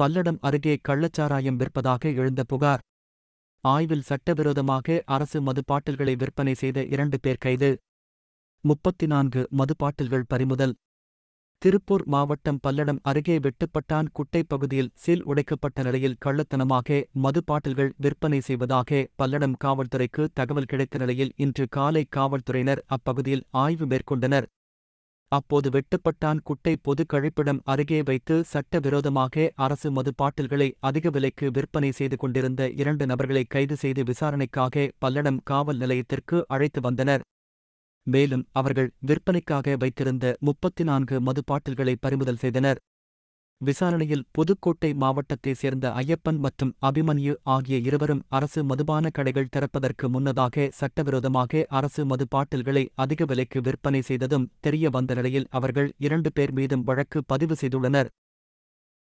பல்லடம் அருகே கள்ளச்சாராயம் விற்பதாக எழுந்த புகார் ஆய்வில் சட்டவிரோதமாக அரசு மதுப்பாட்டில்களை விற்பனை செய்த இரண்டு பேர் கைது முப்பத்தி நான்கு மதுப்பாட்டில்கள் பறிமுதல் திருப்பூர் மாவட்டம் பல்லடம் அருகே வெட்டுப்பட்டான் குட்டை பகுதியில் சீல் உடைக்கப்பட்ட நிலையில் கள்ளத்தனமாக மதுப்பாட்டில்கள் விற்பனை செய்வதாக பல்லடம் காவல்துறைக்கு தகவல் கிடைத்த நிலையில் இன்று காலை காவல்துறையினர் அப்பகுதியில் ஆய்வு மேற்கொண்டனர் அப்போது வெட்டுப்பட்டான் குட்டை பொது கழிப்பிடம் அருகே வைத்து சட்டவிரோதமாக அரசு மது பாட்டில்களை அதிக விலைக்கு விற்பனை செய்து கொண்டிருந்த இரண்டு நபர்களை கைது செய்து விசாரணைக்காக பல்லடம் காவல் நிலையத்திற்கு அழைத்து வந்தனர் மேலும் அவர்கள் விற்பனைக்காக வைத்திருந்த முப்பத்தி நான்கு மது பாட்டில்களை பறிமுதல் செய்தனர் விசாரணையில் புதுக்கோட்டை மாவட்டத்தைச் சேர்ந்த ஐயப்பன் மற்றும் அபிமன்யு ஆகிய இருவரும் அரசு மதுபான கடைகள் திறப்பதற்கு முன்னதாக சட்டவிரோதமாக அரசு மது பாட்டில்களை அதிக விலைக்கு விற்பனை செய்ததும் தெரிய வந்த நிலையில் அவர்கள் இரண்டு பேர் மீதும் வழக்கு பதிவு செய்துள்ளனர்